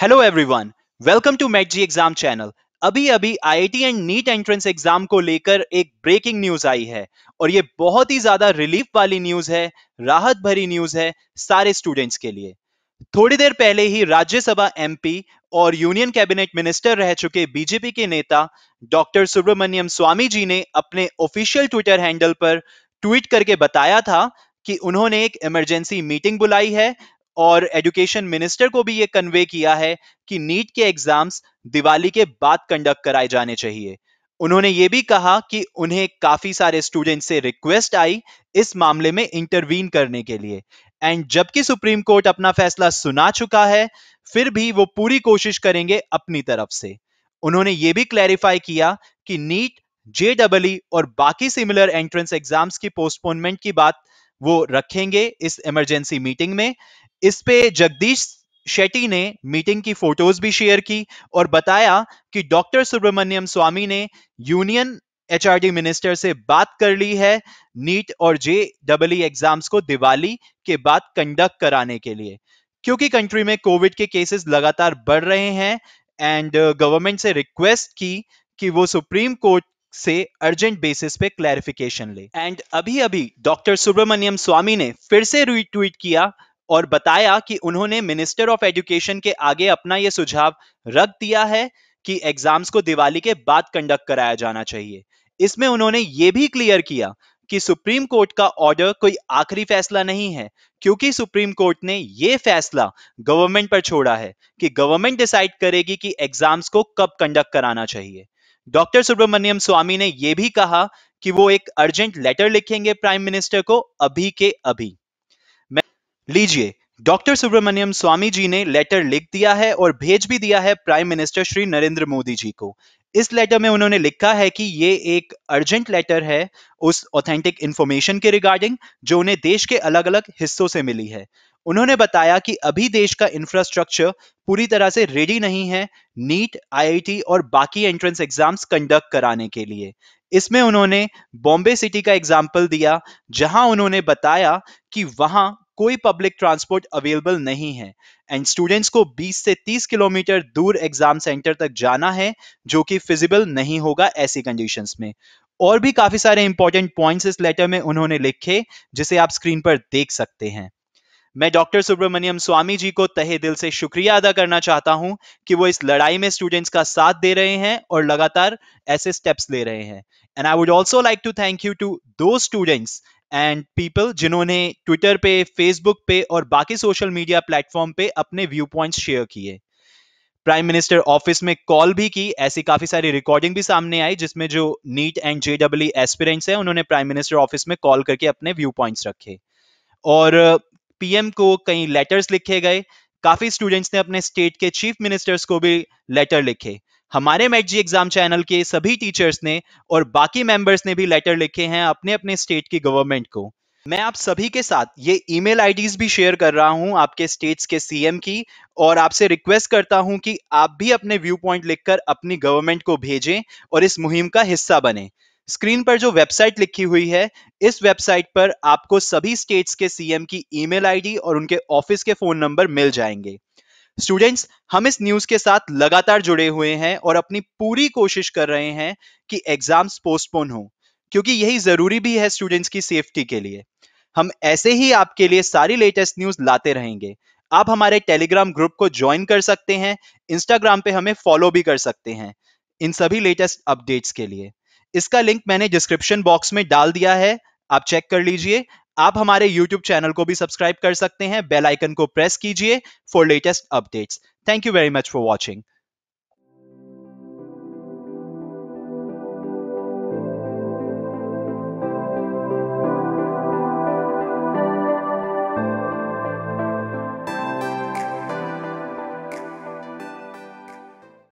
hello everyone welcome to मैटजी exam channel अभी अभी IIT and NEET entrance exam को लेकर एक ब्रेकिंग न्यूज आई है और ये बहुत ही ज्यादा रिलीफ वाली न्यूज है राहत भरी न्यूज है सारे स्टूडेंट्स के लिए थोड़ी देर पहले ही राज्यसभा एमपी और यूनियन कैबिनेट मिनिस्टर रह चुके बीजेपी के नेता डॉक्टर सुब्रमण्यम स्वामी जी ने अपने ऑफिशियल ट्विटर हैंडल पर ट्वीट करके बताया था कि उन्होंने एक इमरजेंसी मीटिंग बुलाई है और एजुकेशन मिनिस्टर को भी ये कन्वे किया है कि नीट के एग्जाम्स दिवाली के बाद कंडक्ट कराए जाने चाहिए उन्होंने ये भी कहा कि उन्हें काफी सारे स्टूडेंट से रिक्वेस्ट आई इस मामले में इंटरवीन करने के लिए एंड जबकि सुप्रीम कोर्ट अपना फैसला सुना चुका है फिर भी वो पूरी कोशिश करेंगे अपनी तरफ से उन्होंने ये भी क्लैरिफाई किया कि नीट जे और बाकी सिमिलर एंट्रेंस एग्जाम्स की पोस्टपोनमेंट की बात वो रखेंगे इस इमरजेंसी मीटिंग में इस पे जगदीश शेट्टी ने मीटिंग की फोटोज भी शेयर की और बताया कि डॉक्टर सुब्रमण्यम स्वामी ने यूनियन एचआरडी मिनिस्टर से बात कर ली है नीट और जे डबल एग्जाम्स को दिवाली के बाद कंडक्ट कराने के लिए क्योंकि कंट्री में कोविड के केसेस लगातार बढ़ रहे हैं एंड गवर्नमेंट से रिक्वेस्ट की कि वो सुप्रीम कोर्ट से अर्जेंट बेसिस पे क्लैरिफिकेशन ले एंड अभी अभी डॉक्टर सुब्रमण्यम स्वामी ने फिर से रिट्वीट किया और बताया कि उन्होंने मिनिस्टर ऑफ एजुकेशन के आगे अपना यह सुझाव रख दिया है कि एग्जाम्स को दिवाली के बाद कंडक्ट कराया जाना चाहिए इसमें उन्होंने ये भी क्लियर किया कि सुप्रीम कोर्ट का ऑर्डर कोई आखिरी फैसला नहीं है क्योंकि सुप्रीम कोर्ट ने यह फैसला गवर्नमेंट पर छोड़ा है कि गवर्नमेंट डिसाइड करेगी कि एग्जाम्स को कब कंडक्ट कराना चाहिए डॉक्टर सुब्रमण्यम स्वामी ने यह भी कहा कि वो एक अर्जेंट लेटर लिखेंगे प्राइम मिनिस्टर को अभी के अभी लीजिए डॉक्टर सुब्रमण्यम स्वामी जी ने लेटर लिख दिया है और भेज भी दिया है प्राइम मिनिस्टर श्री नरेंद्र मोदी जी को इस लेटर में उन्होंने लिखा है कि ये एक अर्जेंट लेटर है उस ऑथेंटिक इंफॉर्मेशन के रिगार्डिंग जो उन्हें देश के अलग अलग हिस्सों से मिली है उन्होंने बताया कि अभी देश का इंफ्रास्ट्रक्चर पूरी तरह से रेडी नहीं है नीट आईआईटी और बाकी एंट्रेंस एग्जाम्स कंडक्ट कराने के लिए इसमें उन्होंने बॉम्बे सिटी का एग्जाम्पल दिया जहां उन्होंने बताया कि वहां कोई पब्लिक ट्रांसपोर्ट अवेलेबल नहीं है एंड स्टूडेंट्स को 20 से 30 किलोमीटर दूर एग्जाम सेंटर तक जाना है जो कि फिजिबल नहीं होगा ऐसी कंडीशंस में और भी काफी सारे इंपॉर्टेंट पॉइंट्स इस लेटर में उन्होंने लिखे जिसे आप स्क्रीन पर देख सकते हैं मैं डॉक्टर सुब्रमण्यम स्वामी जी को तहे दिल से शुक्रिया अदा करना चाहता हूं कि वो इस लड़ाई में स्टूडेंट्स का साथ दे रहे हैं और लगातार ऐसे स्टेप्स ले रहे हैं and I would also like to thank you to दो स्टूडेंट्स एंड पीपल जिन्होंने ट्विटर पे फेसबुक पे और बाकी सोशल मीडिया प्लेटफॉर्म पे अपने व्यू पॉइंट्स शेयर किए प्राइम मिनिस्टर ऑफिस में कॉल भी की ऐसी काफी सारी रिकॉर्डिंग भी सामने आई जिसमें जो नीट एंड जेडब्ल्यू एस्पिरेंट्स हैं उन्होंने प्राइम मिनिस्टर ऑफिस में कॉल करके अपने व्यू पॉइंट्स रखे और पीएम को कई लेटर्स लिखे गए काफी स्टूडेंट्स ने अपने स्टेट के चीफ मिनिस्टर्स को भी लेटर लिखे हमारे मैटजी एग्जाम चैनल के सभी टीचर्स ने और बाकी मेंबर्स ने भी लेटर लिखे हैं अपने अपने स्टेट की गवर्नमेंट को मैं आप सभी के साथ ये ईमेल आईडीज भी शेयर कर रहा हूँ आपके स्टेट्स के सीएम की और आपसे रिक्वेस्ट करता हूँ कि आप भी अपने व्यू पॉइंट लिखकर अपनी गवर्नमेंट को भेजें और इस मुहिम का हिस्सा बने स्क्रीन पर जो वेबसाइट लिखी हुई है इस वेबसाइट पर आपको सभी स्टेट्स के सीएम की ईमेल आईडी और उनके ऑफिस के फोन नंबर मिल जाएंगे स्टूडेंट्स हम इस न्यूज के साथ लगातार जुड़े हुए हैं और अपनी पूरी कोशिश कर रहे हैं कि एग्जाम्स पोस्टपोन हो क्योंकि यही जरूरी भी है स्टूडेंट्स की सेफ्टी के लिए हम ऐसे ही आपके लिए सारी लेटेस्ट न्यूज लाते रहेंगे आप हमारे टेलीग्राम ग्रुप को ज्वाइन कर सकते हैं इंस्टाग्राम पे हमें फॉलो भी कर सकते हैं इन सभी लेटेस्ट अपडेट्स के लिए इसका लिंक मैंने डिस्क्रिप्शन बॉक्स में डाल दिया है आप चेक कर लीजिए आप हमारे यूट्यूब चैनल को भी सब्सक्राइब कर सकते हैं बेल आइकन को प्रेस कीजिए for latest updates thank you very much for watching